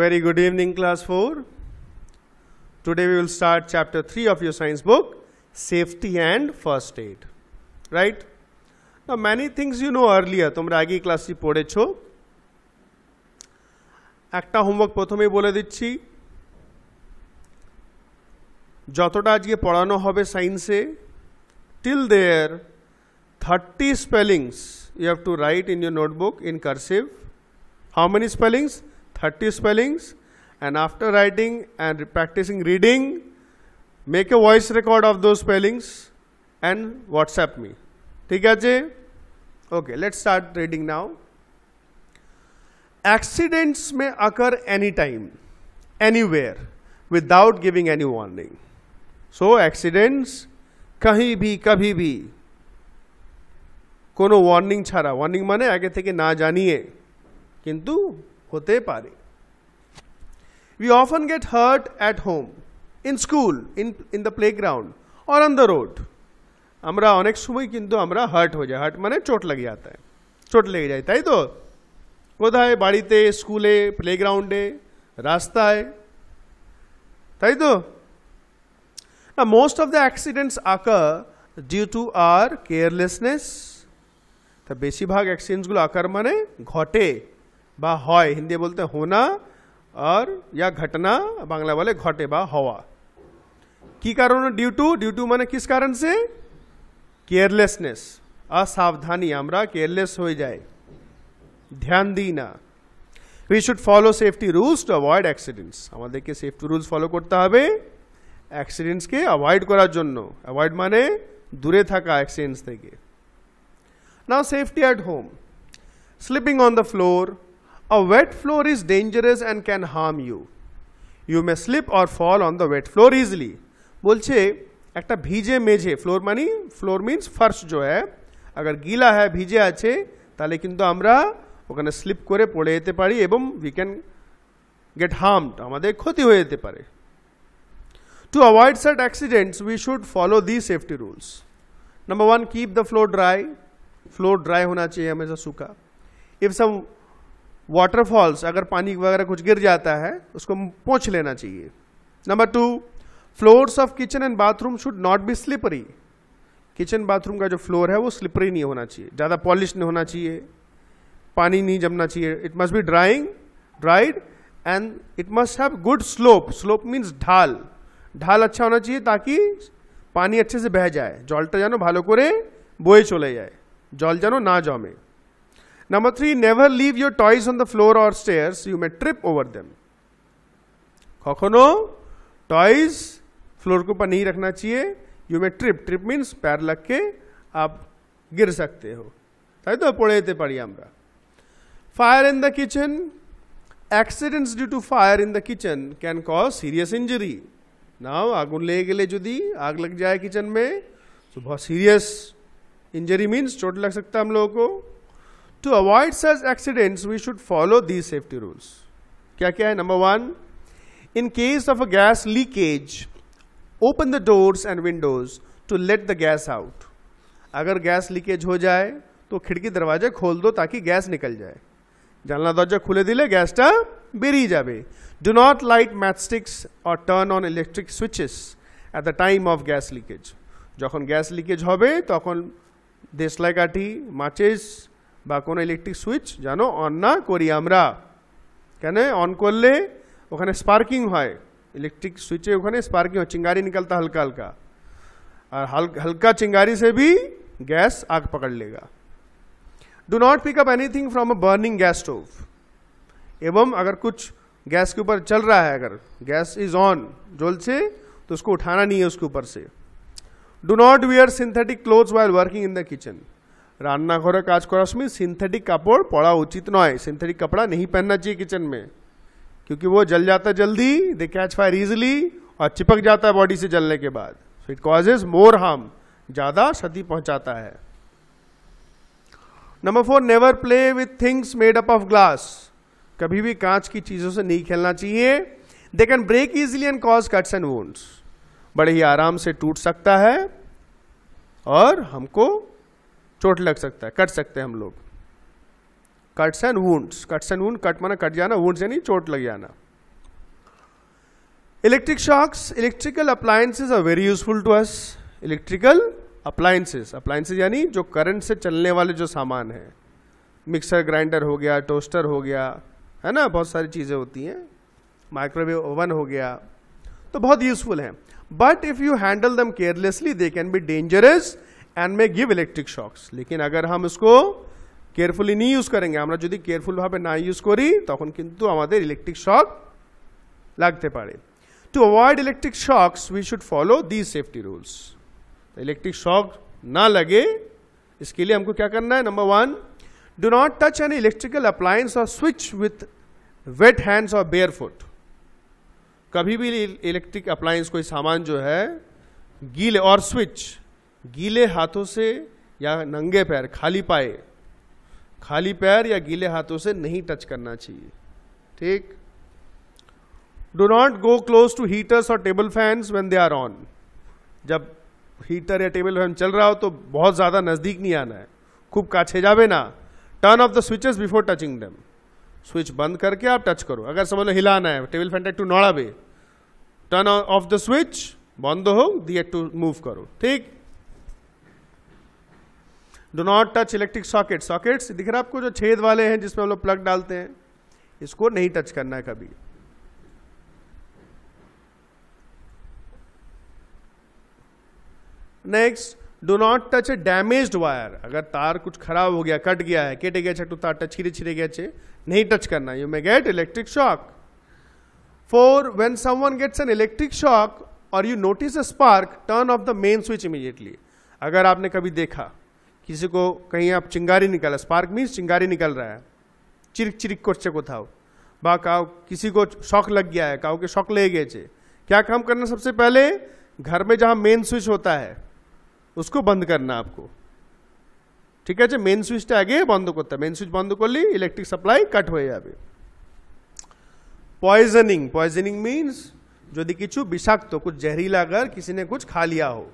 Very good evening, class 4. Today we will start chapter 3 of your science book, Safety and First Aid. Right? Now, many things you know earlier. তোমরা আগেই ক্লাসটি পড়েছো একটা homework প্রথমেই বলে দিচ্ছি যতটা আজকে পড়ানো হবে সায়েন্সে till there thirty spellings you have to write in your notebook in cursive how many spellings 30 spellings and after writing and practicing reading, make a voice record of those spellings and WhatsApp me. ठीक है जी? Okay, let's start reading now. Accidents may occur anytime, anywhere, without giving any warning. So accidents कहीं भी कभी भी কোনো warning ছাড়া warning মানে আগে থেকে না জানিয়ে কিন্তু হতে পারে we often get hurt at home in school in in the playground or on the road আমরা অনেক সময় কিন্তু আমরা হার্ট হয়ে যায় হার্ট মানে চোট লেগে যাতে চোট লেগে যায় তাই তো কোথায় বাড়িতে স্কুলে প্লেগ্রাউন্ডে রাস্তায় তাই তো না মোস্ট অফ দ্য অ্যাক্সিডেন্টস আকার ডিউ টু আর কেয়ারলেসনেস তা বেশিরভাগ অ্যাক্সিডেন্টসগুলো আকার মানে ঘটে বা হয় হিন্দি बोलते होना और या घटना बांग्ला वाले ঘটে বা হওয়া কি কারণে ডিউ টু ডিউ টু মানে কোন কারণ से केयरलेसनेस অসাবধানিয় আমরা কেএলএস হয়ে যায় ধ্যান দি না we should follow safety rules to avoid accidents আমাদের কে সেফটি রুলস ফলো করতে হবে অ্যাকসিডেন্টস কে অ্যাভয়েড করার জন্য অ্যাভয়েড মানে দূরে থাকা অ্যাকসিডেন্টস থেকে now safety at home sleeping on the floor A wet floor is dangerous and can harm you. You may slip or fall on the wet floor easily. বলছে একটা ভিজে মেঝে ফ্লোর মানে ফ্লোর মিন্স ফার্স্ট জো হ্যাঁ agar গিলা হ্যাঁ ভিজে আছে তাহলে কিন্তু আমরা ওখানে স্লিপ করে পড়ে যেতে পারি এবং উই ক্যান গেট হার্মড আমাদের ক্ষতি হয়ে যেতে পারে To avoid such accidents, we should follow these safety rules. Number one, keep the floor dry. Floor dry होना चाहिए हमेशा सूखा If some वाटरफॉल्स अगर पानी वगैरह कुछ गिर जाता है उसको पहुँच लेना चाहिए number two floors of kitchen and bathroom should not be slippery kitchen bathroom का जो फ्लोर है वो स्लिपरी नहीं होना चाहिए ज़्यादा पॉलिश नहीं होना चाहिए पानी नहीं जमना चाहिए it must be drying dried and it must have good slope slope means ढाल ढाल अच्छा होना चाहिए ताकि पानी अच्छे से बह जाए जलटा तो जानो ভালো করে बोए चले जाए जल जानो ना জমে Number three, never leave your toys on the floor or stairs. You may trip over them. কখনো টয়েস फ्लोर के ऊपर नहीं रखना चाहिए you may trip trip means पैर लग के आप गिर सकते हो তাই তো পড়ে যেতে পারি আমরা fire in the kitchen accidents due to fire in the kitchen can cause serious injury now আগুন লেগে গেলে যদি आग लग जाए किचन में तो बहुत सीरियस इंजरी मीन्स चोट लग सकता है हम लोगों को to avoid such accidents we should follow the safety rules क्या क्या है number one in case of a gas leakage open the doors and windows to let the gas out अगर गैस लीकेज हो जाए तो खिड़की दरवाजे खोल दो ताकि गैस निकल जाए जानना दरवाजा खुले दिले गैसटा बेरिए जाए डू नॉट लाइट मैथस्टिक्स और turn on electric switches at the time of gas leakage जो गैस लीकेज हो तक দেশলাই কাঠি মাচিস বা इलेक्ट्रिक ইলেকট্রিক সুইচ যেন ना না করি আমরা কেন অন করলে इलेक्ट्रिक स्विच वे स्पार्किंग चिंगारी निकलता हल्का हल्का और हल्का चिंगारी से भी गैस आग पकड़ लेगा do not pick up anything from a burning gas stove एवं अगर कुछ गैस के ऊपर चल रहा है अगर गैस इज ऑन जोल से तो उसको उठाना नहीं है उसके ऊपर से do not wear synthetic clothes while working in the kitchen রান্নাঘরে काज করার समय सिंथेटिक कपड़ पड़ा उचित न सिंथेटिक कपड़ा नहीं पहनना चाहिए किचन में क्योंकि वो जल जाता है जल्दी दे कैच फायर इजिली और चिपक जाता है बॉडी से जलने के बाद so it causes more harm ज़्यादा क्षति पहुंचाता है number four never play with things made up of glass कभी भी कांच की चीज़ों से नहीं खेलना चाहिए they can break easily and cause cuts and wounds बड़े ही आराम से टूट सकता है और हमको चोट लग सकता है कट सकते हैं हम लोग cuts and wounds cuts and wound cut माना कट जाना वूंड्स यानी चोट लग जाना electric shocks electrical appliances are very useful to us electrical appliances appliances यानी जो करंट से चलने वाले जो सामान है मिक्सर ग्राइंडर हो गया टोस्टर हो गया है ना बहुत सारी चीज़ें होती हैं माइक्रोवेव ओवन हो गया तो बहुत यूजफुल हैं but if you handle them carelessly they can be dangerous and may give electric shocks लेकिन अगर हम उसको नहीं यूज करेंगे हमें जो केयरफुल কেয়ারফুলভাবে ना यूज करी तक কিন্তু हमारे इलेक्ट्रिक शॉक लगते পারে to avoid electric shocks we should follow the safety rules electric shock ना लगे इसके लिए हमको क्या करना है number one do not touch an electrical appliance और स्विच विथ वेट हैंड्स और बेयर फुट कभी भी इलेक्ट्रिक अप्लायंस कोई सामान जो है गीले और स्विच गीले हाथों से या नंगे पैर खाली पाए खाली पैर या गीले हाथों से नहीं टच करना चाहिए ठीक do not go close to heaters और table fans when they are on जब हीटर या टेबल फैन चल रहा हो तो बहुत ज़्यादा नज़दीक नहीं आना है खूब काछे जावे ना turn off the switches before touching them switch बंद करके आप टच करो अगर समझ लो हिलाना है टेबल फैन टू नौड़ा बे टर्न ऑफ द स्विच बंद हो दी टू मूव करो ठीक do not touch electric socket sockets दिख रहा है आपको जो छेद वाले हैं जिसमें हम लोग प्लग डालते हैं इसको नहीं टच करना है कभी next do not touch a damage wire अगर तार कुछ खराब हो गया कट गया है केटे गया छटू तार टच छिरे छिरे गया छे नहीं टच करना you may get electric shock four when one gets an electric shock और you notice a spark turn off the main switch immediately अगर आपने कभी देखा किसी को कहीं आप चिंगारी निकाला स्पार्क मीन्स चिंगारी निकल रहा है चिरिक चिरिक कोर्चे को था बा काओ किसी को शौक लग गया है काओ के शौक ले गए थे क्या काम करना सबसे पहले घर में जहाँ मेन स्विच होता है उसको बंद करना आपको ठीक है जी मेन स्विच तो आगे बंद বন্ধ मेन स्विच बंद कर ली इलेक्ट्रिक सप्लाई कट हो जाए पॉइजनिंग पॉइजनिंग मीन्स जो कि विषाक्त तो, कुछ जहरीला अगर किसी ने कुछ खा लिया हो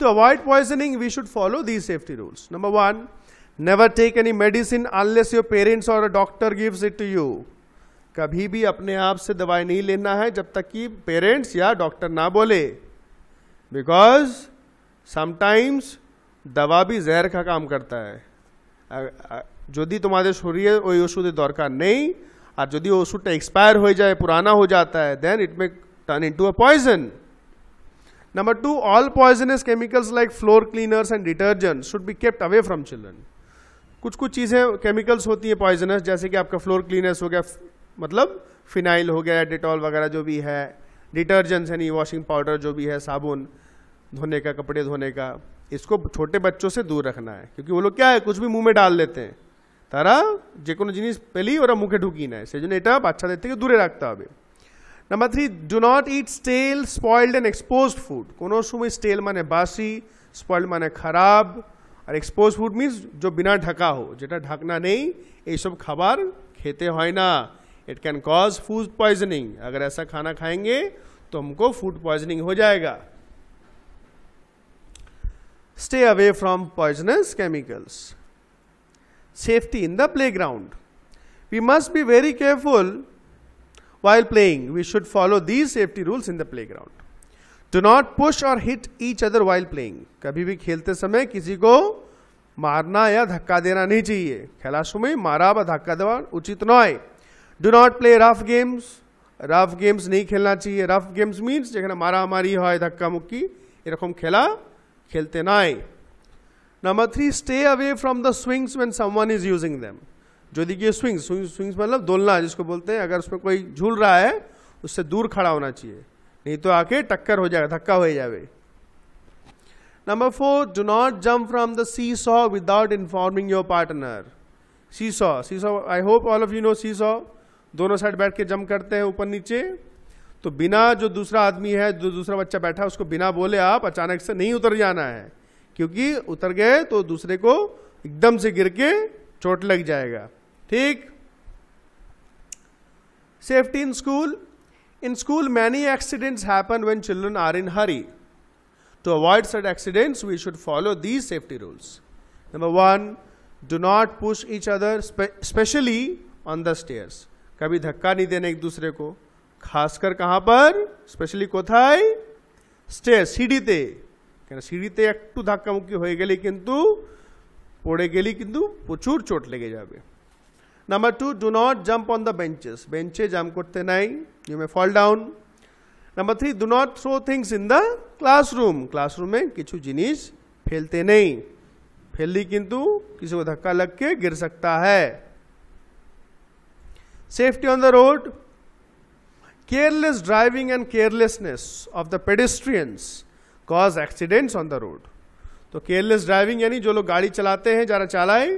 To avoid poisoning, we should follow these safety rules. Number one, never take any medicine unless your parents or a doctor gives it to you. कभी भी अपने आप से दवाई नहीं लेना है जब तक कि पेरेंट्स या डॉक्टर ना बोले बिकॉज समटाइम्स दवा भी जहर का काम करता है যদি তোমাদের শরীরে ওই ওষুধের দরকার নেই আর যদি ওষুধটা এক্সপায়ার হয়ে যায় পুরানা হয়ে যাতা হ্যাঁ then it may turn into a poison Number two, all poisonous chemicals like floor cleaners and detergents should be kept away from children. कुछ कुछ चीज़ें केमिकल्स होती हैं पॉइजनस जैसे कि आपका फ्लोर क्लीनर्स हो गया मतलब फिनाइल हो गया डिटॉल वगैरह जो भी है डिटर्जेंट्स यानी वॉशिंग पाउडर जो भी है साबुन धोने का कपड़े धोने का इसको छोटे बच्चों से दूर रखना है क्योंकि वो लोग क्या है कुछ भी मुंह में डाल लेते हैं তারা যে কোনো জিনিস পেলেই ওরা মুখে ঢুকিয়ে নেয় সেই জন্য এটা বাচ্চাদের থেকে দূরে রাখতে হবে number three do not eat stale spoiled and expose food को समय स्टेल मान बासी स्पयल्ड मान खराब और एक्सपोज फूड मीस जो बिना ढाका हो जो ढाकना नहीं सब खबर खेते हैं ना it can cause food poisoning अगर ऐसा खाना खाएंगे तो हमको फूड पॉइजनिंग हो जाएगा stay away from poisonous chemicals safety in the playground we must be very careful While playing, we should follow these safety rules in the playground. Do not push or hit each other while playing. कभी भी खेलते समय किसी को मारना या धक्का देना नहीं चाहिए खिलाशों में मारा व धक्का देना उचित न है do not play rough games rough games नहीं खेलना चाहिए रफ गेम्स मीन्स যেখানে মারামারি হয় ধাক্কা মুক্কি এরকম খেলা খেলতে নাই number three stay away from the swings when someone is using them जो देखिए स्विंग स्विंग स्विंग्स मतलब दोलना जिसको बोलते हैं अगर उसमें कोई झूल रहा है उससे दूर खड़ा होना चाहिए नहीं तो आके टक्कर हो जाएगा धक्का हो जाए number four do not jump from the seesaw without informing your partner seesaw seesaw I hope all of you know seesaw दोनों साइड बैठ के जम्प करते हैं ऊपर नीचे तो बिना जो दूसरा आदमी है जो दूसरा बच्चा बैठा है उसको बिना बोले आप अचानक से नहीं उतर जाना है क्योंकि उतर गए तो दूसरे को एकदम से गिर के चोट लग जाएगा ठीक safety in school in school many accidents happen when children are in hurry to avoid such accidents we should follow these safety rules number one do not push each other specially on the stairs कभी धक्का नहीं देना एक दूसरे को खासकर कहाँ पर स्पेशली कोथाई स्टेयर सीढ़ी ते क्या सीढ़ी ते एक धक्का मुक्की हो गई किंतु पड़े गली किंतु प्रचुर चोट लेके जाए Number two, do not jump on the benches. Benche jump korte nai. You may fall down. Number three, do not throw things in the classroom. Classroom में किचु जिनिस फैलते नहीं फैली किंतु किसी को धक्का लग के गिर सकता है safety on the road careless driving and carelessness of the pedestrians cause accidents on the road तो केयरलेस ड्राइविंग यानी जो लोग गाड़ी चलाते हैं ज़रा चालाए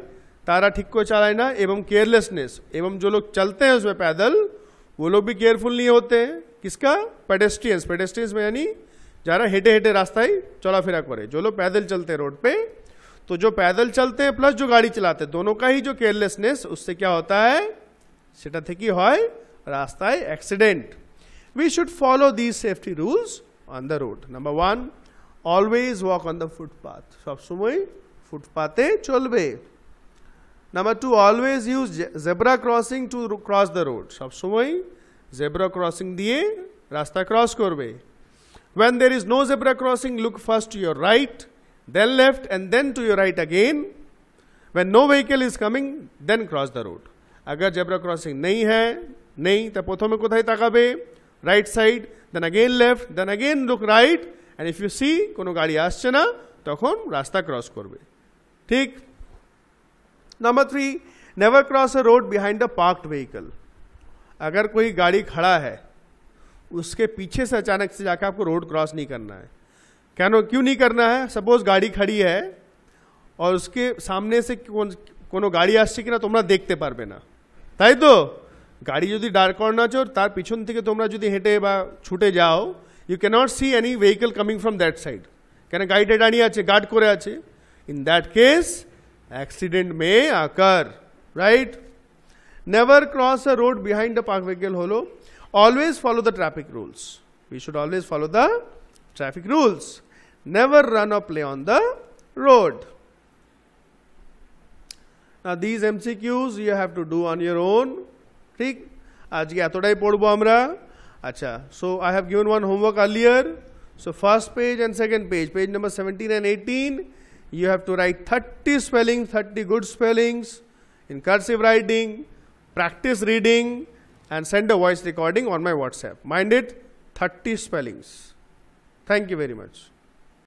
तारा ठीक को चला ना एवं केयरलेसनेस एवं जो लोग चलते हैं उसमें पैदल वो लोग भी केयरफुल नहीं होते हैं किसका पेडेस्ट्रियंस पेडेस्ट्रियंस में यानी ज़रा हेटे हेटे रास्ता ही चला फिरा करे जो लोग पैदल चलते हैं रोड पे तो जो पैदल चलते हैं प्लस जो गाड़ी चलाते हैं दोनों का ही जो केयरलेसनेस उससे क्या होता है सेटा थे সেটা रास्ता है accident we should follow these safety rules on the road number one always walk on the footpath सब समय फुटपाथे चलवे number two always use zebra crossing to cross the road সবসময় জেব্রা ক্রসিং দিয়ে রাস্তা ক্রস করবে when there is no zebra crossing look first to your right then left and then to your right again when no vehicle is coming then cross the road agar zebra crossing নেই হ্যাঁ নেই তা প্রথমে কোথায় তাকাবে right side then again left then again look right and if you see কোনো গাড়ি আসছে না তখন রাস্তা ক্রস করবে ঠিক number three never cross a road behind a parked vehicle अगर कोई गाड़ी खड़ा है उसके पीछे से अचानक से जाकर आपको रोड क्रॉस नहीं करना है क्या क्यों नहीं करना है सपोज गाड़ी खड़ी है और उसके सामने से कोनो गाड़ी आसछे कि ना तुम्हारा देखते পারবে না তাই তো गाड़ी जो डार কর্নার আছে আর তার পিছন থেকে তোমরা যদি হেঁটে বা ছুটে যাও you can not see any vehicle coming from that side কেন গাইডে দাঁড়িয়ে আছে গার্ড করে আছে ইন एक्सीडेंट में आकर right never cross a road behind park vehicle होलो always follow the traffic rules we should always follow the traffic rules never run a play on the road these cues you have to do on your own ठीक आज के এতটায় পড়বো আমরা আচ্ছা so I have given one homework earlier so first page and second page page number seventeen and eighteen you have to write 30 spellings, 30 good spellings in cursive writing, practice reading, and send a voice recording on my WhatsApp. Mind it, 30 spellings. Thank you very much.